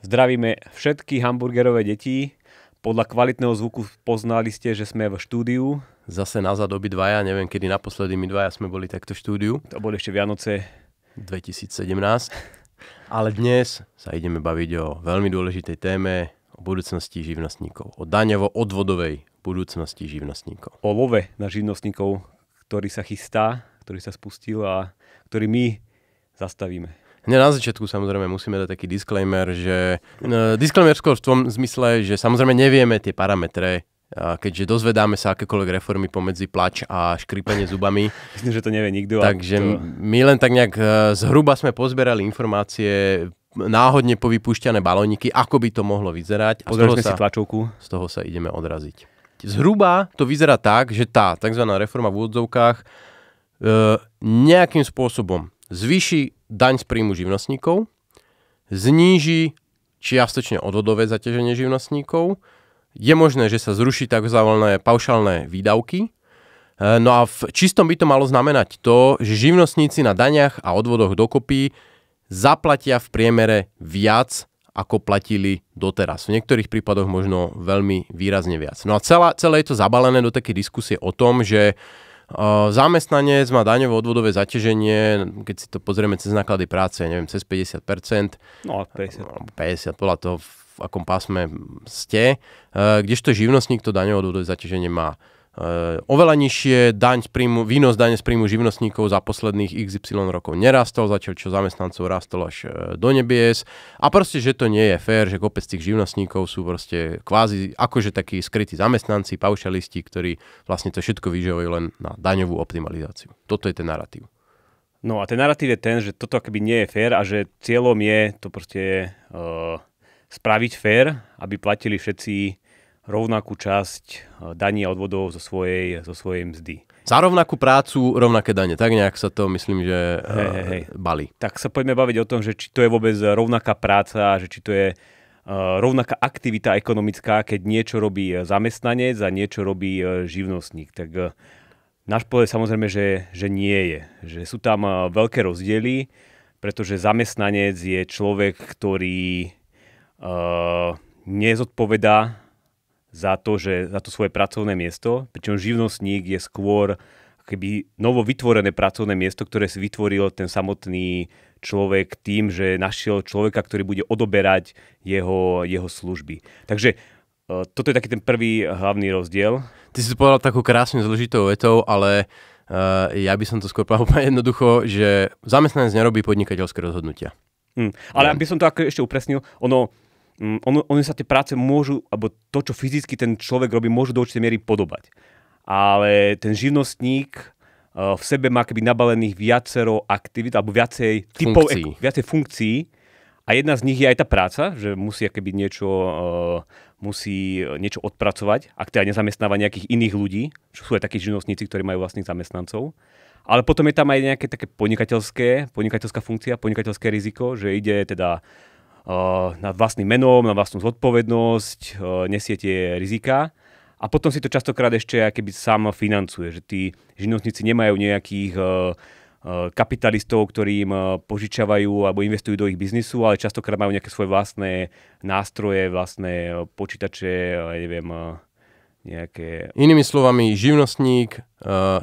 Zdravíme všetky hamburgerové deti. Podľa kvalitného zvuku poznali ste, že sme v štúdiu. Zase nazad dvaja, neviem kedy naposledy my dvaja sme boli takto v štúdiu. To boli ešte Vianoce 2017. Ale dnes sa ideme baviť o veľmi dôležitej téme, o budúcnosti živnostníkov, o daňovo-odvodovej budúcnosti živnostníkov. O love na živnostníkov, ktorý sa chystá, ktorý sa spustil a ktorý my zastavíme. Hneď na začiatku samozrejme musíme dať taký disclaimer, že uh, disclaimer skôr v tom zmysle, že samozrejme nevieme tie parametre, keďže dozvedáme sa akékoľvek reformy pomedzi plač a škripenie zubami. Myslím, že to nevie nikto. Takže to... my len tak nejak e, zhruba sme pozbierali informácie, náhodne povypúšťané balóniky, ako by to mohlo vyzerať. A z toho, sa, si tlačovku. Z toho sa ideme odraziť. Zhruba to vyzerá tak, že tá tzv. reforma v úvodzovkách e, nejakým spôsobom zvýši daň z príjmu živnostníkov, zníži čiastočne odvodové zaťaženie živnostníkov, je možné, že sa zruší tzv. paušálne výdavky, e, No a v čistom by to malo znamenať to, že živnostníci na daniach a odvodoch dokopy zaplatia v priemere viac, ako platili doteraz. V niektorých prípadoch možno veľmi výrazne viac. No a celá, celé je to zabalené do také diskusie o tom, že e, zamestnanec má daňové odvodové zaťaženie, keď si to pozrieme cez náklady práce, neviem, cez 50%. No, 50. 50, no, podľa toho, v akom pásme ste. E, kdežto živnostník to daňové odvodové zaťaženie má E, oveľa nižšie daň z príjmu, výnos daň z príjmu živnostníkov za posledných XY rokov nerastol, zatiaľ čo zamestnancov rastol až e, do nebies. A proste, že to nie je fér, že kopec tých živnostníkov sú proste kvázi akože takí skrytí zamestnanci, paušalisti, ktorí vlastne to všetko vyžívajú len na daňovú optimalizáciu. Toto je ten narratív. No a ten narratív je ten, že toto akoby nie je fér a že cieľom je to proste uh, spraviť fér, aby platili všetci rovnakú časť eh, daní a odvodov zo svojej, zo svojej mzdy. Za rovnakú prácu rovnaké dane, tak nejak sa to myslím, že hey, eh, hey, hey. balí. Tak sa poďme baviť o tom, že či to je vôbec rovnaká práca, že či to je eh, rovnaká aktivita ekonomická, keď niečo robí zamestnanec a niečo robí živnostník. Tak náš pohľad samozrejme, že, že nie je. Že sú tam veľké rozdiely, pretože zamestnanec je človek, ktorý uh, nezodpovedá za to, že, za to svoje pracovné miesto, pričom živnostník je skôr keby novo vytvorené pracovné miesto, ktoré si vytvoril ten samotný človek tým, že našiel človeka, ktorý bude odoberať jeho, jeho služby. Takže e, toto je taký ten prvý hlavný rozdiel. Ty si to povedal takú krásne zložitou vetou, ale uh, ja by som to skôr povedal jednoducho, že zamestnanec nerobí podnikateľské rozhodnutia. Hmm. Ale aby som to ako ešte upresnil, ono on, mm, on sa tie práce môžu, alebo to, čo fyzicky ten človek robí, môžu do určitej miery podobať. Ale ten živnostník eh, v sebe má keby nabalených viacero aktivít, alebo viacej typov, funkcií. Eko, viacej funkcií. A jedna z nich je aj tá práca, že musí keby niečo, eh, musí eh, niečo odpracovať, ak teda nezamestnáva nejakých iných ľudí, čo sú aj takí živnostníci, ktorí majú vlastných zamestnancov. Ale potom je tam aj nejaké také podnikateľské, podnikateľská funkcia, podnikateľské riziko, že ide teda Eh, nad vlastným menom, na vlastnú zodpovednosť, eh, tie rizika. A potom si to častokrát ešte keby sám financuje, že tí živnostníci nemajú nejakých eh, kapitalistov, ktorí im požičavajú alebo investujú do ich biznisu, ale častokrát majú nejaké svoje vlastné nástroje, vlastné počítače, neviem, nejaké... Inými slovami, živnostník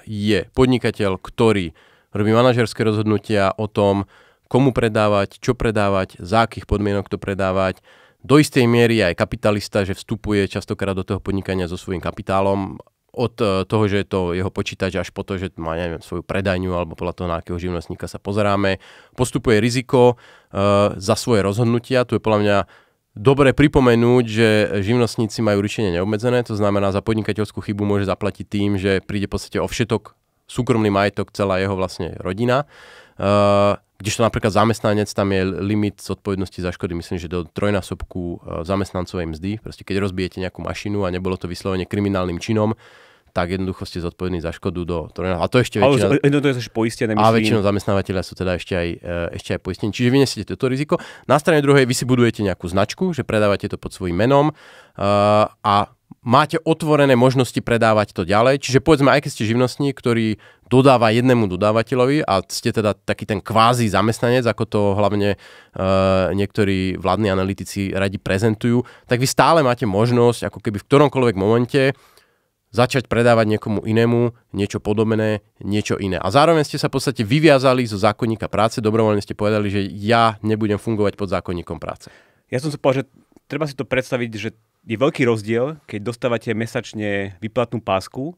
je podnikateľ, ktorý robí manažerské rozhodnutia o tom, komu predávať, čo predávať, za akých podmienok to predávať. Do istej miery aj kapitalista, že vstupuje častokrát do toho podnikania so svojím kapitálom, od e, toho, že je to jeho počítač, až po to, že má neviem, svoju predajňu alebo podľa toho, na akého živnostníka sa pozeráme. Postupuje riziko uh, za svoje rozhodnutia. Tu je podľa mňa dobre pripomenúť, že živnostníci majú ručenie neobmedzené, to znamená, za podnikateľskú chybu môže zaplatiť tým, že príde v podstate o všetok súkromný majetok celá jeho vlastne rodina. Uh, Kdežto napríklad zamestnanec, tam je limit zodpovednosti za škody, myslím, že do trojnásobku e, zamestnancovej mzdy. Proste keď rozbijete nejakú mašinu a nebolo to vyslovene kriminálnym činom, tak jednoducho ste zodpovední za škodu do trojnásobku. A to ešte väčšina... A väčšinou zamestnávateľia sú teda ešte aj, e, ešte aj poistení. Čiže vy toto riziko. Na strane druhej vy si budujete nejakú značku, že predávate to pod svojím menom e, a máte otvorené možnosti predávať to ďalej. Čiže povedzme, aj keď ste živnostník, ktorý dodáva jednému dodávateľovi a ste teda taký ten kvázi zamestnanec, ako to hlavne e, niektorí vládni analytici radi prezentujú, tak vy stále máte možnosť, ako keby v ktoromkoľvek momente, začať predávať niekomu inému niečo podobné, niečo iné. A zároveň ste sa v podstate vyviazali zo zákonníka práce, dobrovoľne ste povedali, že ja nebudem fungovať pod zákonníkom práce. Ja som sa povedal, že treba si to predstaviť, že je veľký rozdiel, keď dostávate mesačne vyplatnú pásku,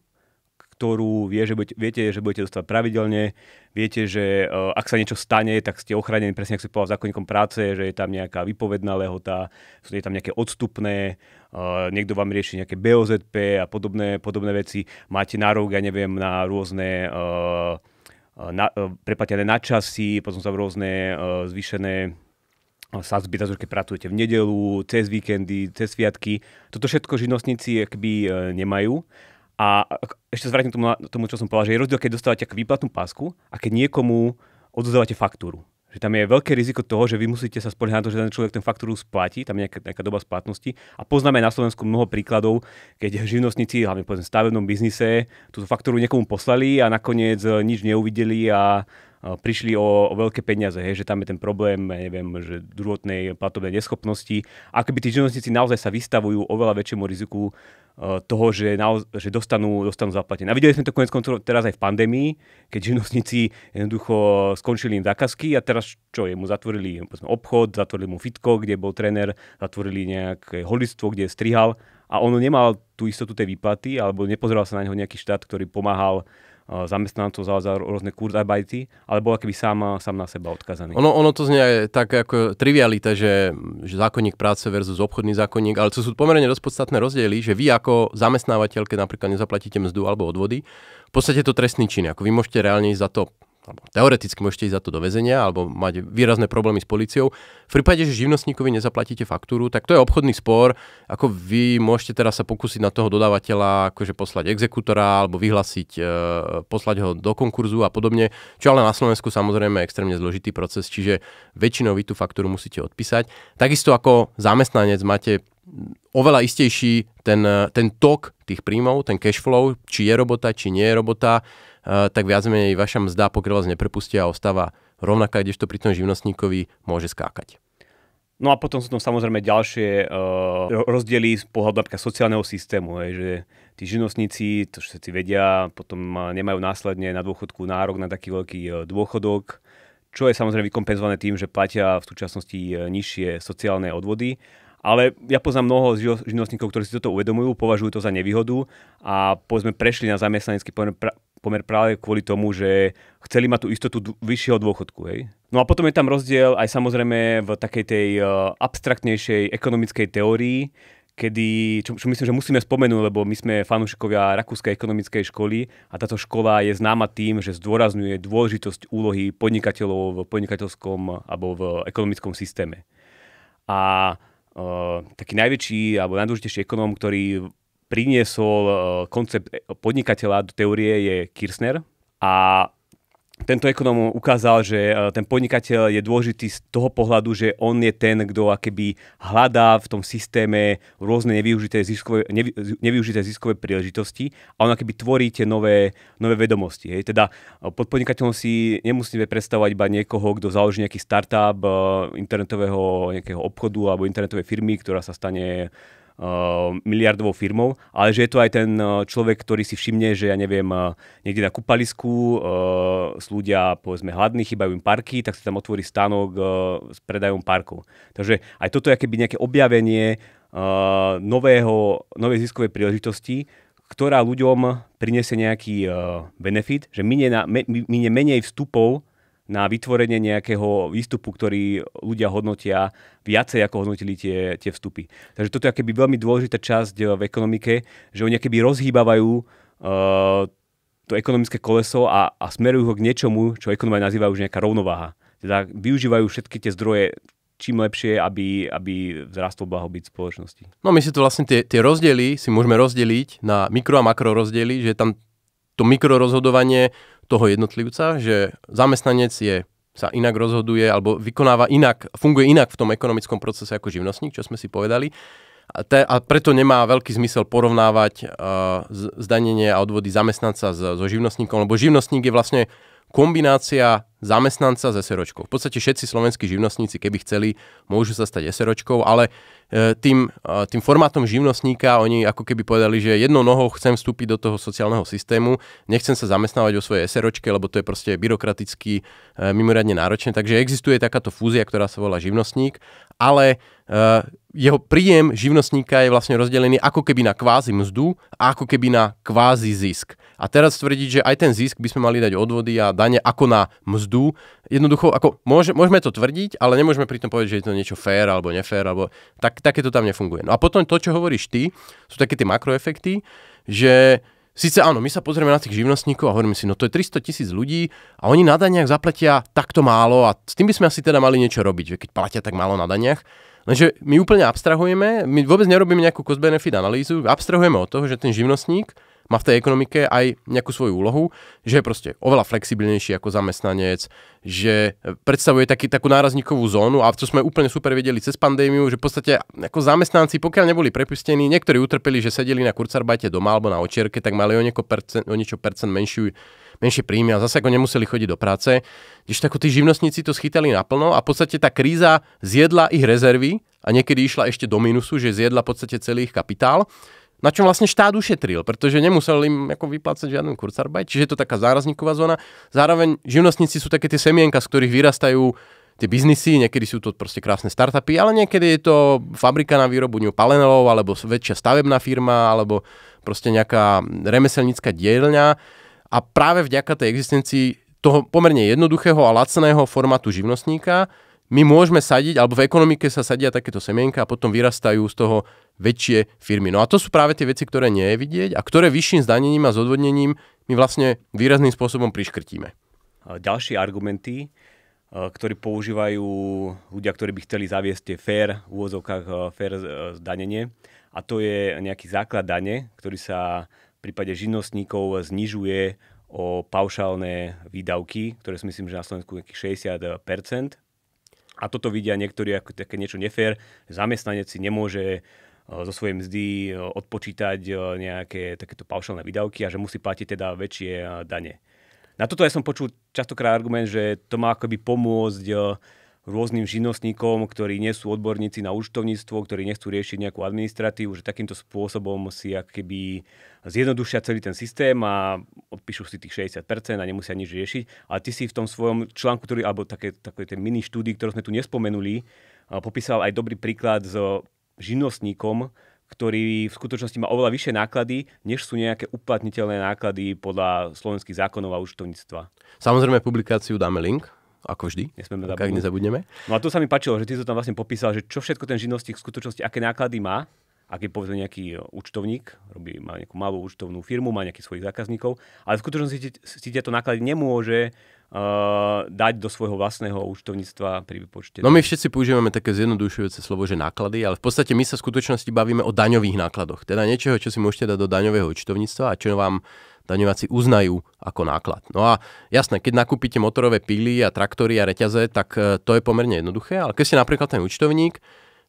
ktorú vie, že budete, viete, že budete dostávať pravidelne, viete, že uh, ak sa niečo stane, tak ste ochránení, presne ako si povedal, zákonníkom práce, že je tam nejaká vypovedná lehota, sú je tam nejaké odstupné, uh, niekto vám rieši nejaké BOZP a podobné, podobné veci, máte nárok, ja neviem, na rôzne uh, na, preplatené načasy, potom sa v rôzne uh, zvýšené sa na keď pracujete v nedelu, cez víkendy, cez sviatky. Toto všetko živnostníci akby eh, eh, nemajú. A eh, ešte zvrátim tomu, tomu, čo som povedal, že je rozdiel, keď dostávate výplatnú pásku a keď niekomu odzdávate faktúru. Že tam je veľké riziko toho, že vy musíte sa spoliehať na to, že ten človek ten faktúru splatí, tam je nejaká, nejaká doba splatnosti. A poznáme na Slovensku mnoho príkladov, keď živnostníci, hlavne povedzme v stavebnom biznise, túto faktúru niekomu poslali a nakoniec nič neuvideli a prišli o, o veľké peniaze, hej, že tam je ten problém, neviem, že druhotnej platobnej neschopnosti. A keby tí živnostníci naozaj sa vystavujú oveľa väčšiemu riziku e, toho, že, naoz- že dostanú, dostanú zaplatené. A videli sme to konec koncov teraz aj v pandémii, keď živnostníci jednoducho skončili im zákazky a teraz čo, mu zatvorili povedzme, obchod, zatvorili mu fitko, kde bol tréner, zatvorili nejaké holistvo, kde strihal a on nemal tú istotu tej výplaty alebo nepozeral sa na neho nejaký štát, ktorý pomáhal Eh, zamestnancov za, rôzne kurzarbajty, ale bol akoby sám, eh, sám na seba odkazaný. Ono, ono to znie tak ako trivialita, že, že zákonník práce versus obchodný zákonník, ale to sú pomerne dosť podstatné rozdiely, že vy ako zamestnávateľ, keď napríklad nezaplatíte mzdu alebo odvody, v podstate je to trestný čin. Ako vy môžete reálne ísť za to alebo teoreticky môžete ísť za to do väzenia alebo mať výrazné problémy s policiou. V prípade, že živnostníkovi nezaplatíte faktúru, tak to je obchodný spor. Ako vy môžete teraz sa pokúsiť na toho dodávateľa akože poslať exekutora alebo vyhlásiť, e, poslať ho do konkurzu a podobne, čo ale na Slovensku samozrejme je extrémne zložitý proces, čiže väčšinou vy tú faktúru musíte odpísať. Takisto ako zamestnanec máte oveľa istejší ten, e, ten tok tých príjmov, ten cash flow, či je robota, či nie je robota, e, tak viac menej vaša mzda, pokiaľ vás neprepustia, a ostáva rovnaká, kdežto pri tom živnostníkovi môže skákať. No a potom sú tam samozrejme ďalšie uh, rozdiely z pohľadu napríklad sociálneho systému, hej, že tí živnostníci, to všetci vedia, potom nemajú následne na dôchodku nárok na taký veľký dôchodok, čo je samozrejme vykompenzované tým, že platia v súčasnosti nižšie sociálne odvody ale ja poznám mnoho živnostníkov, ktorí si toto uvedomujú, považujú to za nevýhodu a povedzme prešli na zamestnanecký pomer, pomer práve kvôli tomu, že chceli mať tú istotu vyššieho dôchodku. Hej? No a potom je tam rozdiel aj samozrejme v takej tej e, abstraktnejšej ekonomickej teórii, kedy, čo, čo myslím, že musíme spomenúť, lebo my sme fanúšikovia Rakúskej ekonomickej školy a táto škola je známa tým, že zdôrazňuje dôležitosť úlohy podnikateľov v podnikateľskom alebo v ekonomickom systéme. A Eh, taký najväčší alebo najdôležitejší ekonóm, ktorý priniesol eh, koncept podnikateľa do teórie je Kirchner a tento ekonóm ukázal, že e, ten podnikateľ je dôležitý z toho pohľadu, že on je ten, kto akéby hľadá v tom systéme rôzne nevyužité ziskové, nevy, nevyužité ziskové príležitosti a on akéby tvorí tie nové, nové vedomosti. Hej. Teda e, pod podnikateľom si nemusíme predstavovať iba niekoho, kto založí nejaký startup e, internetového nejakého obchodu alebo internetovej firmy, ktorá sa stane Eh, miliardovou firmou, ale že je to aj ten eh, človek, ktorý si všimne, že ja neviem, eh, niekde na kúpalisku sú ľudia povedzme hladní, chýbajú im parky, tak sa tam otvorí stánok s predajom parkov. Takže aj toto je keby nejaké objavenie nového, novej ziskovej príležitosti, ktorá ľuďom prinesie nejaký benefit, že minie, na, minie menej vstupov na vytvorenie nejakého výstupu, ktorý ľudia hodnotia viacej, ako hodnotili tie, tie vstupy. Takže toto je akéby veľmi dôležitá časť eh, v ekonomike, že oni keby rozhýbavajú uh, to ekonomické koleso a, a smerujú ho k niečomu, čo ekonomia nazýva už nejaká rovnováha. Teda využívajú všetky tie zdroje čím lepšie, aby, aby vzrastol blahobyt spoločnosti. No my si tu vlastne tie, tie rozdiely si môžeme rozdeliť na mikro a makro rozdiely, že tam to mikro rozhodovanie toho jednotlivca, že zamestnanec je sa inak rozhoduje alebo vykonáva inak, funguje inak v tom ekonomickom procese ako živnostník, čo sme si povedali. A, te, a preto nemá veľký zmysel porovnávať uh, zdanenie a odvody zamestnanca so, so živnostníkom, lebo živnostník je vlastne kombinácia zamestnanca s SROčkou. V podstate všetci slovenskí živnostníci, keby chceli, môžu sa stať SROčkou, ale e, tým, e, tým formátom živnostníka oni ako keby povedali, že jednou nohou chcem vstúpiť do toho sociálneho systému, nechcem sa zamestnávať o svojej SROčke, lebo to je proste byrokraticky e, mimoriadne náročné. Takže existuje takáto fúzia, ktorá sa volá živnostník, ale jeho príjem živnostníka je vlastne rozdelený ako keby na kvázi mzdu a ako keby na kvázi zisk. A teraz tvrdiť, že aj ten zisk by sme mali dať odvody a dane ako na mzdu, jednoducho, ako môže, môžeme to tvrdiť, ale nemôžeme pritom povedať, že je to niečo fér alebo nefér, alebo tak, také to tam nefunguje. No a potom to, čo hovoríš ty, sú také tie makroefekty, že Sice áno, my sa pozrieme na tých živnostníkov a hovoríme si, no to je 300 tisíc ľudí a oni na daniach zaplatia takto málo a s tým by sme asi teda mali niečo robiť, že keď platia tak málo na daniach, Lenže my úplne abstrahujeme, my vôbec nerobíme nejakú cost-benefit analýzu, abstrahujeme od toho, že ten živnostník má v tej ekonomike aj nejakú svoju úlohu, že je proste oveľa flexibilnejší ako zamestnanec, že predstavuje taký, takú nárazníkovú zónu a to sme úplne super vedeli cez pandémiu, že v podstate ako zamestnanci, pokiaľ neboli prepustení, niektorí utrpeli, že sedeli na kurcarbajte doma alebo na očierke, tak mali o, percent, o niečo percent menšiu menšie príjmy a zase ako nemuseli chodiť do práce. Když tako tí živnostníci to schytali naplno a v podstate tá kríza zjedla ich rezervy a niekedy išla ešte do minusu, že zjedla v podstate celý ich kapitál na čom vlastne štát ušetril, pretože nemusel im ako vyplácať žiadnu kurzarbeit, čiže je to taká zárazníková zóna. Zároveň živnostníci sú také tie semienka, z ktorých vyrastajú tie biznisy, niekedy sú to proste krásne startupy, ale niekedy je to fabrika na výrobu ňu panelov, alebo väčšia stavebná firma, alebo proste nejaká remeselnícka dielňa a práve vďaka tej existencii toho pomerne jednoduchého a lacného formátu živnostníka my môžeme sadiť, alebo v ekonomike sa sadia takéto semienka a potom vyrastajú z toho väčšie firmy. No a to sú práve tie veci, ktoré nie je vidieť a ktoré vyšším zdanením a zodvodnením my vlastne výrazným spôsobom priškrtíme. Ďalšie argumenty, e, ktoré používajú ľudia, ktorí by chceli zaviesť fair, v úvozovkách e, fair e, zdanenie, a to je nejaký základ dane, ktorý sa prípade živnostníkov znižuje o paušálne výdavky, ktoré si myslím, že na Slovensku nejakých 60 A toto vidia niektorí ako také niečo nefér. Zamestnanec si nemôže e, zo svojej mzdy e, odpočítať e, nejaké takéto paušálne výdavky a že musí platiť teda väčšie dane. Na toto ja som počul častokrát argument, že to má akoby pomôcť rôznym živnostníkom, ktorí nie sú odborníci na účtovníctvo, ktorí nechcú riešiť nejakú administratívu, že takýmto spôsobom si keby zjednodušia celý ten systém a odpíšu si tých 60% a nemusia nič riešiť. A ty si v tom svojom článku, ktorý, alebo také, také tie mini štúdii, ktorú sme tu nespomenuli, popísal aj dobrý príklad s živnostníkom, ktorý v skutočnosti má oveľa vyššie náklady, než sú nejaké uplatniteľné náklady podľa slovenských zákonov a účtovníctva. Samozrejme, publikáciu dáme link ako vždy, Nesmieme tak nezabudneme. No a to sa mi páčilo, že ty to tam vlastne popísal, že čo všetko ten živnostník v skutočnosti, aké náklady má, aký povedzme nejaký e, účtovník, robí, má nejakú malú účtovnú firmu, má nejakých svojich zákazníkov, ale v skutočnosti si tieto náklady nemôže uh, dať do svojho vlastného účtovníctva pri vypočte. No my všetci používame také zjednodušujúce slovo, že náklady, ale v podstate my sa v skutočnosti bavíme o daňových nákladoch, teda niečoho, čo si môžete dať do daňového účtovníctva a čo vám daňováci uznajú ako náklad. No a jasné, keď nakúpite motorové pily a traktory a reťaze, tak e, to je pomerne jednoduché, ale keď ste napríklad ten účtovník,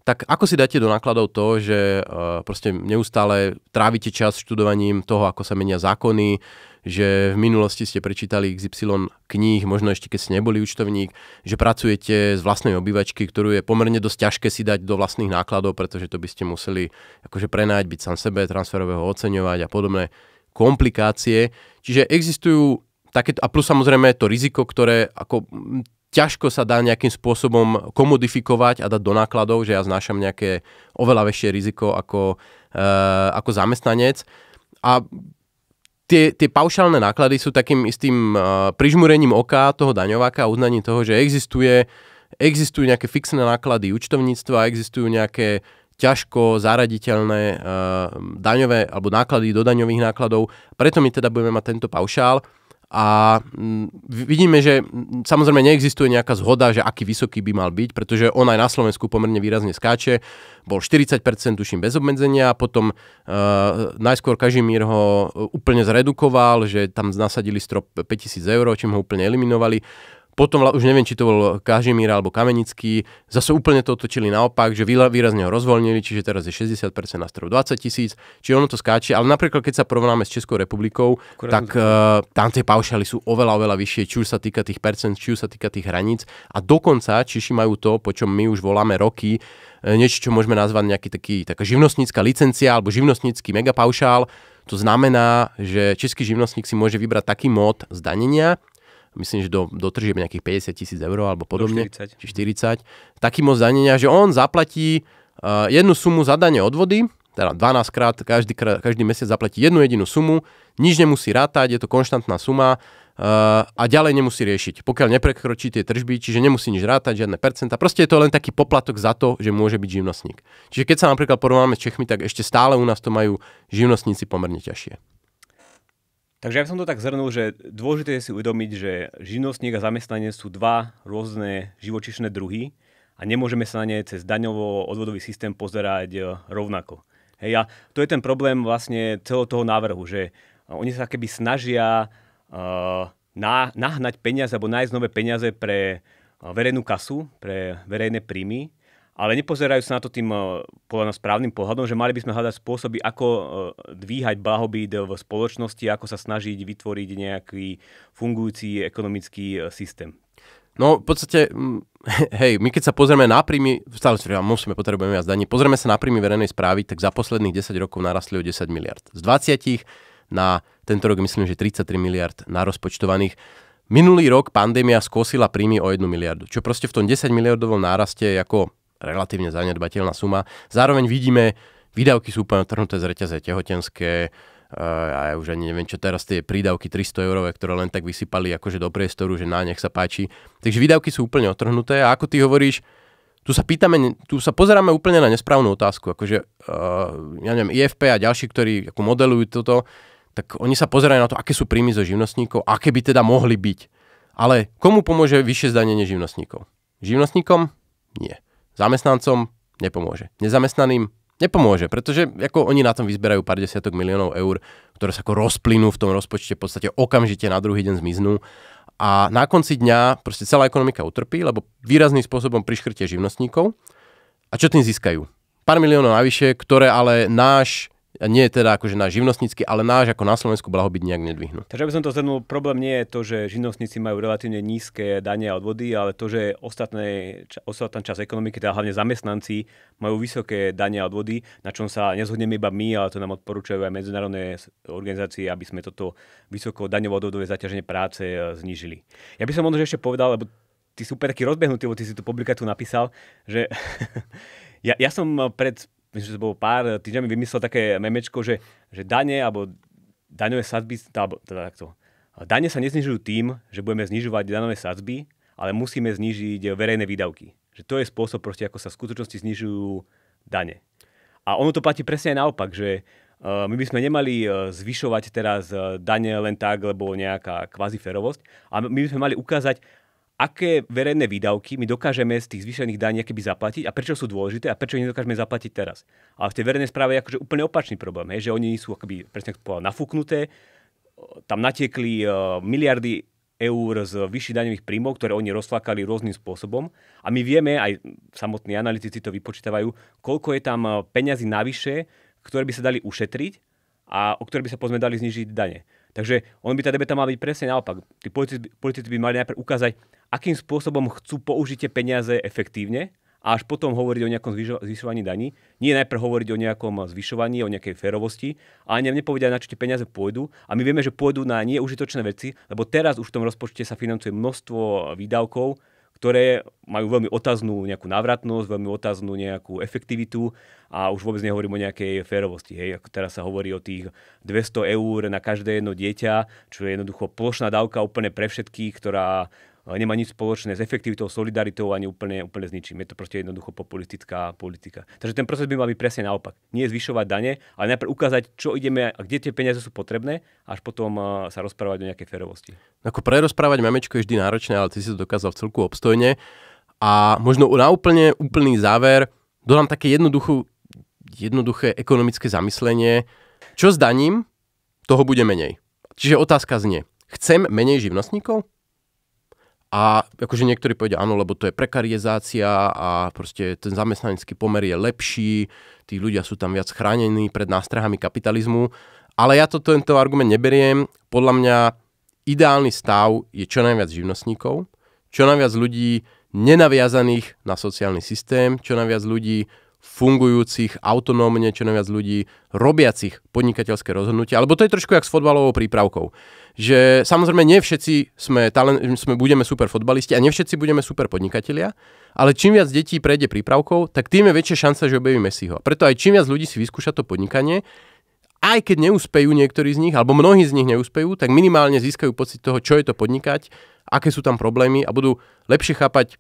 tak ako si dáte do nákladov to, že e, proste neustále trávite čas študovaním toho, ako sa menia zákony, že v minulosti ste prečítali XY kníh, možno ešte keď ste neboli účtovník, že pracujete z vlastnej obývačky, ktorú je pomerne dosť ťažké si dať do vlastných nákladov, pretože to by ste museli akože prenájať, byť sám sebe, transferového oceňovať a podobné komplikácie. Čiže existujú takéto, a plus samozrejme to riziko, ktoré ako ťažko sa dá nejakým spôsobom komodifikovať a dať do nákladov, že ja znášam nejaké oveľa väčšie riziko ako, e, ako zamestnanec. A tie, tie paušálne náklady sú takým istým e, prižmúrením oka toho daňováka a uznaním toho, že existuje, existujú nejaké fixné náklady účtovníctva, existujú nejaké ťažko zaraditeľné eh, daňové alebo náklady do daňových nákladov. Preto my teda budeme mať tento paušál. A mm, vidíme, že mm, samozrejme neexistuje nejaká zhoda, že aký vysoký by mal byť, pretože on aj na Slovensku pomerne výrazne skáče. Bol 40% tuším bez obmedzenia, potom e, najskôr Kažimír ho eh, úplne zredukoval, že tam nasadili strop 5000 eur, čím ho úplne eliminovali. Potom už neviem, či to bol Kažimír alebo Kamenický, zase úplne to otočili naopak, že výrazne ho rozvoľnili, čiže teraz je 60% na strop 20 tisíc, čiže ono to skáče, ale napríklad keď sa porovnáme s Českou republikou, Akurát tak uh, tam tie paušály sú oveľa, oveľa vyššie, či už sa týka tých percent, či už sa týka tých hraníc a dokonca Češi majú to, po čom my už voláme roky, eh, niečo, čo môžeme nazvať nejaký taký, taká živnostnícka licencia alebo živnostnícky megapaušál, to znamená, že český živnostník si môže vybrať taký mód zdanenia, myslím, že do, do nejakých 50 tisíc eur alebo podobne, 40. či 40, taký moc danenia, že on zaplatí uh, jednu sumu za dane odvody, teda 12 krát, každý, každý mesiac zaplatí jednu jedinú sumu, nič nemusí rátať, je to konštantná suma uh, a ďalej nemusí riešiť, pokiaľ neprekročí tie tržby, čiže nemusí nič rátať, žiadne percenta, proste je to len taký poplatok za to, že môže byť živnostník. Čiže keď sa napríklad porovnáme s Čechmi, tak ešte stále u nás to majú živnostníci pomerne ťažšie. Takže ja by som to tak zhrnul, že dôležité je si uvedomiť, že živnostník a zamestnanie sú dva rôzne živočišné druhy a nemôžeme sa na ne cez daňovo-odvodový systém pozerať e, rovnako. Hej, a to je ten problém vlastne celého toho návrhu, že oni sa keby snažia uh, na, nahnať peniaze alebo nájsť nové peniaze pre e, verejnú kasu, pre verejné príjmy, ale nepozerajú sa na to tým eh, podľa nás správnym pohľadom, že mali by sme hľadať spôsoby, ako eh, dvíhať blahobyt v spoločnosti, ako sa snažiť vytvoriť nejaký fungujúci ekonomický eh, systém. No, v podstate, mm, hej, my keď sa pozrieme na príjmy, stále si musíme, potrebujeme viac daní, pozrieme sa na príjmy verejnej správy, tak za posledných 10 rokov narastli o 10 miliard. Z 20 na tento rok myslím, že 33 miliard na rozpočtovaných. Minulý rok pandémia skosila príjmy o 1 miliardu, čo proste v tom 10 miliardovom náraste je ako relatívne zanedbateľná suma. Zároveň vidíme, výdavky sú úplne trhnuté z reťaze tehotenské, e, a ja už ani neviem, čo teraz tie prídavky 300 eurové, ktoré len tak vysypali akože do priestoru, že na nech sa páči. Takže výdavky sú úplne otrhnuté a ako ty hovoríš, tu sa pýtame, tu sa pozeráme úplne na nesprávnu otázku. Akože, uh, ja neviem, IFP a ďalší, ktorí ako modelujú toto, tak oni sa pozerajú na to, aké sú príjmy zo živnostníkov, aké by teda mohli byť. Ale komu pomôže vyššie zdanenie živnostníkov? Živnostníkom? Nie. Zamestnancom nepomôže. Nezamestnaným nepomôže, pretože ako oni na tom vyzberajú pár desiatok miliónov eur, ktoré sa ako rozplynú v tom rozpočte v podstate okamžite na druhý deň zmiznú a na konci dňa proste celá ekonomika utrpí, lebo výrazným spôsobom priškrtie živnostníkov. A čo tým získajú? Pár miliónov navyše, ktoré ale náš a nie teda akože na živnostnícky, ale náš ako na Slovensku blahobyt nejak nedvihnú. Takže by som to zhrnul, problém nie je to, že živnostníci majú relatívne nízke dane a odvody, ale to, že ostatné, ča, ostatná časť ekonomiky, teda hlavne zamestnanci, majú vysoké dania a odvody, na čom sa nezhodneme iba my, ale to nám odporúčajú aj medzinárodné organizácie, aby sme toto vysoko daňovo odvodové zaťaženie práce e, znížili. Ja by som možno ešte povedal, lebo ty sú taký rozbehnutý, lebo ty si tú publikáciu napísal, že ja, ja som e, pred myslím, že to bolo pár týždňami, vymyslel také memečko, že, že dane alebo daňové sadzby, alebo teda takto, dane sa neznižujú tým, že budeme znižovať daňové sadzby, ale musíme znižiť verejné výdavky. Že to je spôsob, proste, ako sa v skutočnosti znižujú dane. A ono to platí presne aj naopak, že e, my by sme nemali e, zvyšovať teraz e, dane len tak, lebo nejaká kvaziferovosť, a my by sme mali ukázať, aké verejné výdavky my dokážeme z tých zvýšených daní keby zaplatiť a prečo sú dôležité a prečo ich nedokážeme zaplatiť teraz. Ale v tej verejnej správe je akože úplne opačný problém, hej, že oni sú akoby, presne ako nafúknuté, tam natiekli miliardy eur z vyšších daňových príjmov, ktoré oni rozflakali rôznym spôsobom. A my vieme, aj samotní analytici to vypočítavajú, koľko je tam peňazí navyše, ktoré by sa dali ušetriť a o ktoré by sa pozme dali znižiť dane. Takže on by tá debeta mala byť presne naopak. Tí politici, politici by mali najprv ukázať, akým spôsobom chcú tie peniaze efektívne a až potom hovoriť o nejakom zvyšovaní daní. Nie najprv hovoriť o nejakom zvyšovaní, o nejakej férovosti, a ani nepovedia, na čo tie peniaze pôjdu. A my vieme, že pôjdu na neužitočné veci, lebo teraz už v tom rozpočte sa financuje množstvo výdavkov, ktoré majú veľmi otáznú nejakú návratnosť, veľmi otáznú nejakú efektivitu a už vôbec nehovorím o nejakej férovosti. Hej. Ako teraz sa hovorí o tých 200 eur na každé jedno dieťa, čo je jednoducho plošná dávka úplne pre všetkých, ktorá nemá nič spoločné s efektivitou, solidaritou ani úplne, úplne s ničím. Je to proste jednoducho populistická politika. Takže ten proces by mal byť presne naopak. Nie zvyšovať dane, ale najprv ukázať, čo ideme a kde tie peniaze sú potrebné, až potom eh, sa rozprávať o nejakej ferovosti. No ako prerozprávať memečko je vždy náročné, ale ty si to dokázal v celku obstojne. A možno na úplne úplný záver dodám také jednoduchú, jednoduché ekonomické zamyslenie. Čo s daním, toho bude menej. Čiže otázka znie, chcem menej živnostníkov? A akože niektorí povedia áno, lebo to je prekarizácia a proste ten zamestnanecký pomer je lepší, tí ľudia sú tam viac chránení pred nástrahami kapitalizmu. Ale ja to, tento argument neberiem. Podľa mňa ideálny stav je čo najviac živnostníkov, čo najviac ľudí nenaviazaných na sociálny systém, čo najviac ľudí fungujúcich, autonómne čo najviac ľudí, robiacich podnikateľské rozhodnutia, alebo to je trošku jak s fotbalovou prípravkou. Že samozrejme nie všetci sme, talent, sme budeme super fotbalisti a nie všetci budeme super podnikatelia, ale čím viac detí prejde prípravkou, tak tým je väčšia šanca, že objaví Messiho. Preto aj čím viac ľudí si vyskúša to podnikanie, aj keď neúspejú niektorí z nich, alebo mnohí z nich neúspejú, tak minimálne získajú pocit toho, čo je to podnikať, aké sú tam problémy a budú lepšie chápať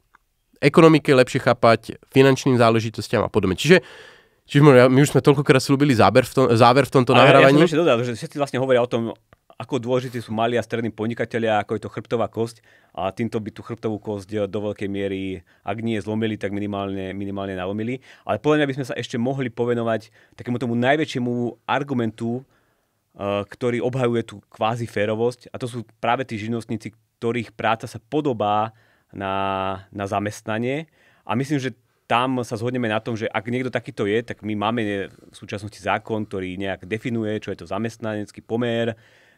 ekonomike lepšie chápať, finančným záležitostiam a podobne. Čiže Čiže my už sme toľkokrát slúbili záber v, tom, záver v tomto Ale nahrávaní. Ja ja dodal, že všetci vlastne hovoria o tom, ako dôležití sú mali a strední podnikatelia, ako je to chrbtová kosť a týmto by tú chrbtovú kosť eh, do veľkej miery, ak nie zlomili, tak minimálne, minimálne nalomili. Ale podľa mňa by sme sa ešte mohli povenovať takému tomu najväčšiemu argumentu, eh, ktorý obhajuje tú kvázi férovosť a to sú práve tí živnostníci, ktorých práca sa podobá na, na zamestnanie. A myslím, že tam sa zhodneme na tom, že ak niekto takýto je, tak my máme v súčasnosti zákon, ktorý nejak definuje, čo je to zamestnanecký pomer,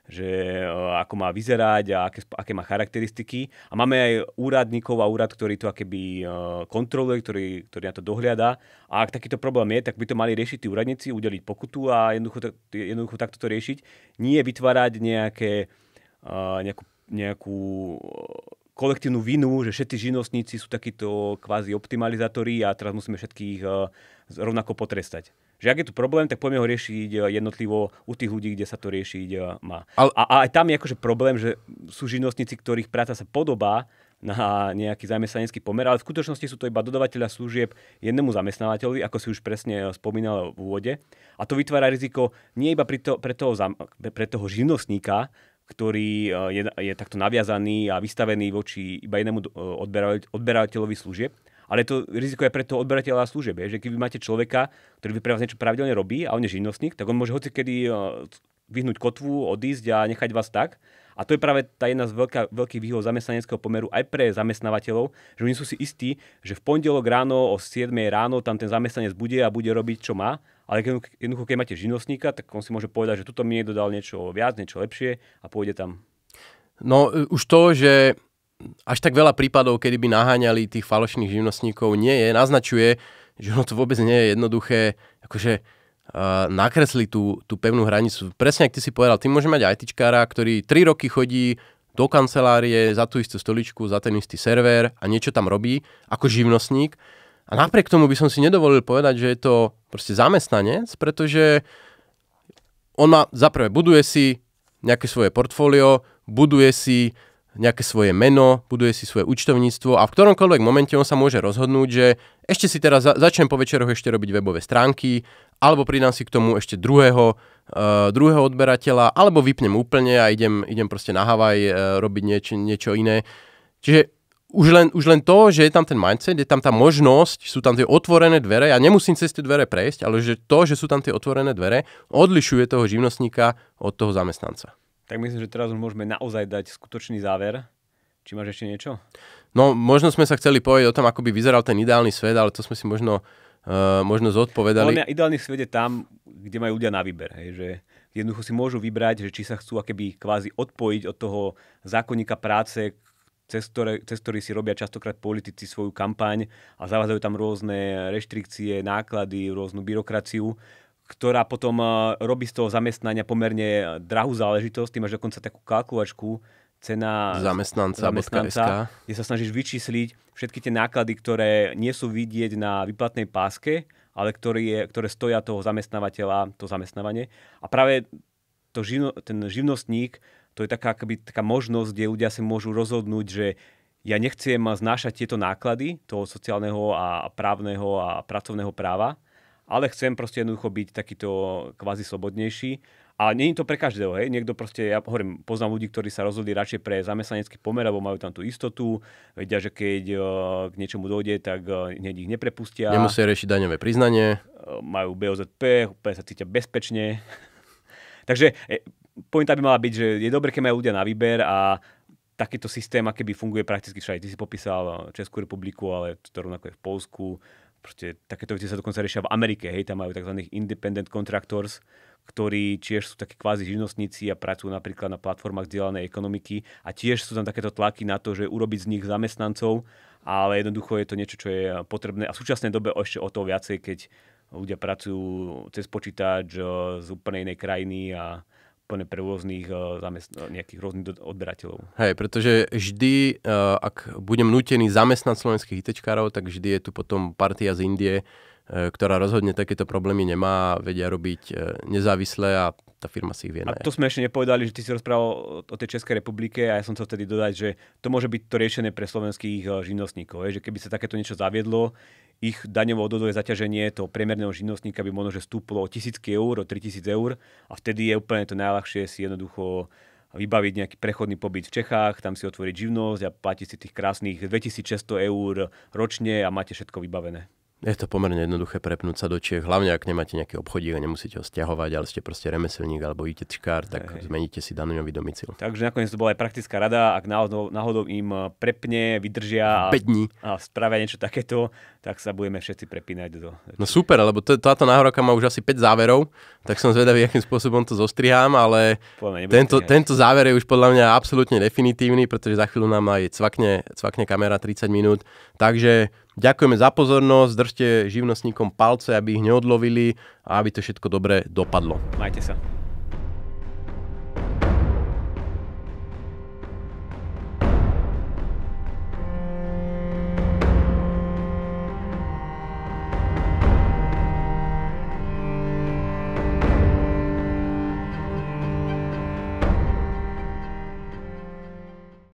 že eh, ako má vyzerať a aké, aké má charakteristiky. A máme aj úradníkov a úrad, ktorý to akéby eh, kontroluje, ktorý, ktorý na to dohliada. A ak takýto problém je, tak by to mali riešiť tí úradníci, udeliť pokutu a jednoducho, jednoducho takto to riešiť. Nie vytvárať nejaké, eh, nejakú, nejakú kolektívnu vinu, že všetci živnostníci sú takíto kvázi optimalizátori a teraz musíme všetkých eh, rovnako potrestať. Že ak je tu problém, tak poďme ho riešiť eh, jednotlivo u tých ľudí, kde sa to riešiť eh, má. Ale... A, a aj tam je akože problém, že sú živnostníci, ktorých práca sa podobá na nejaký zamestnanecký pomer, ale v skutočnosti sú to iba dodavateľa služieb jednému zamestnávateľovi, ako si už presne spomínal v úvode. A to vytvára riziko nie iba pri to, pre, toho, pre toho živnostníka, ktorý e, je, je takto naviazaný a vystavený voči iba jednému e, odberateľovi služieb. Ale to riziko je pre toho odberateľa služieb. že keď máte človeka, ktorý pre vás niečo pravidelne robí a on je živnostník, tak on môže hoci, kedy e, vyhnúť kotvu, odísť a nechať vás tak. A to je práve tá jedna z veľká, veľkých výhod zamestnaneckého pomeru aj pre zamestnávateľov, že oni sú si istí, že v pondelok ráno o 7 ráno tam ten zamestnanec bude a bude robiť, čo má ale keď jednoducho, keď máte živnostníka, tak on si môže povedať, že tuto mi niekto dal niečo viac, niečo lepšie a pôjde tam. No e, už to, že až tak veľa prípadov, kedy by naháňali tých falošných živnostníkov, nie je, naznačuje, že ono to vôbec nie je jednoduché, akože uh, tú, tú pevnú hranicu. Presne, ak ty si povedal, ty môže mať ITčkára, ktorý 3 roky chodí do kancelárie za tú istú stoličku, za ten istý server a niečo tam robí ako živnostník a napriek tomu by som si nedovolil povedať, že je to proste zamestnanec, pretože on má, zaprvé buduje si nejaké svoje portfólio, buduje si nejaké svoje meno, buduje si svoje účtovníctvo a v ktoromkoľvek momente on sa môže rozhodnúť, že ešte si teraz za, začnem po večeroch ešte robiť webové stránky, alebo pridám si k tomu ešte druhého, uh, druhého odberateľa, alebo vypnem úplne a idem, idem proste na Havaj uh, robiť nieč, niečo iné. Čiže už len, už len to, že je tam ten mindset, je tam tá možnosť, sú tam tie otvorené dvere, ja nemusím cez tie dvere prejsť, ale že to, že sú tam tie otvorené dvere, odlišuje toho živnostníka od toho zamestnanca. Tak myslím, že teraz už môžeme naozaj dať skutočný záver. Či máš ešte niečo? No, možno sme sa chceli povedať o tom, ako by vyzeral ten ideálny svet, ale to sme si možno, uh, možno zodpovedali. No, ideálny svet je tam, kde majú ľudia na výber. Hej, že jednoducho si môžu vybrať, že či sa chcú akéby kvázi odpojiť od toho zákonníka práce, cez, ktoré, cez ktorý si robia častokrát politici svoju kampaň a zavádzajú tam rôzne reštrikcie, náklady, rôznu byrokraciu, ktorá potom e, robí z toho zamestnania pomerne drahú záležitosť. Ty máš dokonca takú kalkulačku, cena zamestnanca, zamestnanca kde sa snažíš vyčísliť všetky tie náklady, ktoré nie sú vidieť na výplatnej páske, ale ktoré, je, ktoré stoja toho zamestnávateľa, to zamestnávanie. A práve to živno, ten živnostník to je taká, akoby, taká možnosť, kde ľudia si môžu rozhodnúť, že ja nechcem znášať tieto náklady toho sociálneho a právneho a pracovného práva, ale chcem proste jednoducho byť takýto kvázi slobodnejší. A nie je to pre každého, hej. Niekto proste, ja hovorím, poznám ľudí, ktorí sa rozhodli radšej pre zamestnanecký pomer, lebo majú tam tú istotu, vedia, že keď e, k niečomu dojde, tak e, hneď ich neprepustia. Nemusia riešiť daňové priznanie. E, majú BOZP, úplne sa cítia bezpečne. Takže pointa by mala byť, že je dobré, keď majú ľudia na výber a takýto systém, aký by funguje prakticky všade. Ty si popísal eh, Českú republiku, ale to rovnako je v Polsku. Proste takéto veci sa dokonca riešia v Amerike. Hej, tam majú tzv. independent contractors, ktorí tiež sú takí kvázi živnostníci a pracujú napríklad na platformách vzdelanej ekonomiky a tiež sú tam takéto tlaky na to, že urobiť z nich zamestnancov, ale jednoducho je to niečo, čo je potrebné a v súčasnej dobe ešte o to viacej, keď ľudia pracujú cez počítač eh, z úplne inej krajiny a úplne pre rôznych eh, zamest- eh, nejakých rôznych odberateľov. Hej, pretože vždy, eh, ak budem nutený zamestnať slovenských ITčkárov, tak vždy je tu potom partia z Indie, ktorá rozhodne takéto problémy nemá, vedia robiť nezávisle a tá firma si ich vie. A to sme ešte nepovedali, že ty si rozprával o tej Českej republike a ja som chcel vtedy dodať, že to môže byť to riešenie pre slovenských živnostníkov. že keby sa takéto niečo zaviedlo, ich daňovo odvodové zaťaženie toho priemerného živnostníka by možno, že stúplo o tisícky eur, o 3000 eur a vtedy je úplne to najľahšie si jednoducho vybaviť nejaký prechodný pobyt v Čechách, tam si otvoriť živnosť a platiť si tých krásnych 2600 eur ročne a máte všetko vybavené. Je to pomerne jednoduché prepnúť sa do Čiech, hlavne ak nemáte nejaký obchodík a nemusíte ho stiahovať, ale ste proste remeselník alebo ITčkár, tak Hej. zmeníte si daňový domicil. Takže nakoniec to bola aj praktická rada, ak náhodou, náhodou im eh, prepne, vydržia a, a spravia niečo takéto, tak sa budeme všetci prepínať do... No super, lebo t- táto náhroka má už asi 5 záverov, tak som zvedavý, akým spôsobom to zostrihám, ale mňa, tento, tento záver je už podľa mňa absolútne definitívny, pretože za chvíľu nám aj cvakne, cvakne kamera 30 minút, takže Ďakujeme za pozornosť, držte živnostníkom palce, aby ich neodlovili a aby to všetko dobre dopadlo. Majte sa.